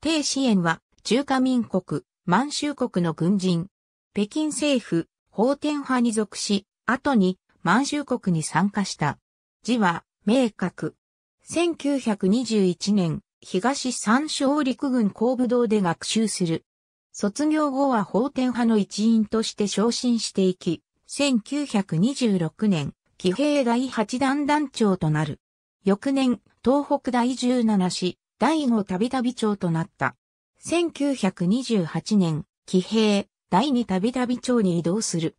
鄭支援は中華民国、満州国の軍人。北京政府、法天派に属し、後に満州国に参加した。字は、明確。1921年、東三省陸軍工部堂で学習する。卒業後は法天派の一員として昇進していき、1926年、騎兵第八団団長となる。翌年、東北第十七市、第5度び長となった。1928年、騎兵、第2度び長に移動する。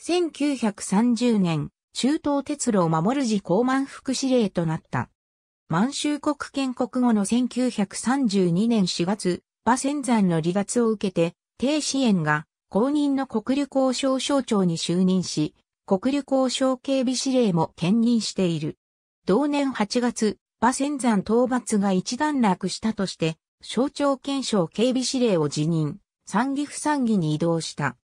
1930年、中東鉄路を守る時高満副司令となった。満州国建国後の1932年4月、馬仙山の離脱を受けて、低支援が公認の国旅交渉省長に就任し、国旅交渉警備司令も兼任している。同年8月、馬仙山討伐が一段落したとして、省庁検証警備司令を辞任、参議府参議に移動した。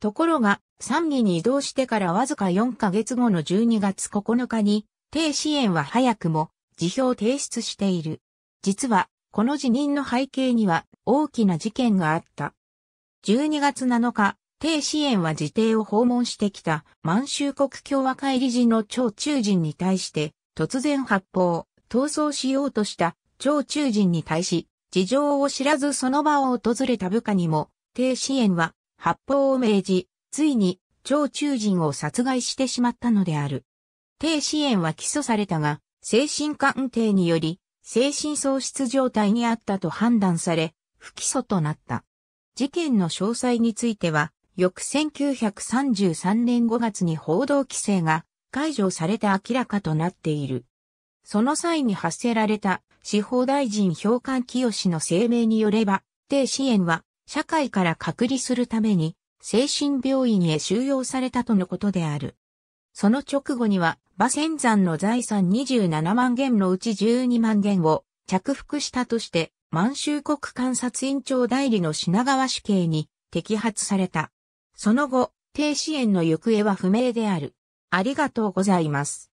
ところが、参議に移動してからわずか4ヶ月後の12月9日に、低支援は早くも、辞表提出している。実は、この辞任の背景には大きな事件があった。12月7日、低支援は自邸を訪問してきた満州国共和会理事の超中人に対して、突然発砲。逃走しようとした超中人に対し、事情を知らずその場を訪れた部下にも、低支援は発砲を命じ、ついに超中人を殺害してしまったのである。低支援は起訴されたが、精神鑑定により、精神喪失状態にあったと判断され、不起訴となった。事件の詳細については、翌1933年5月に報道規制が解除されて明らかとなっている。その際に発せられた司法大臣評価清の声明によれば、低支援は社会から隔離するために精神病院へ収容されたとのことである。その直後には、馬仙山の財産27万元のうち12万元を着服したとして、満州国監察院長代理の品川死刑に摘発された。その後、低支援の行方は不明である。ありがとうございます。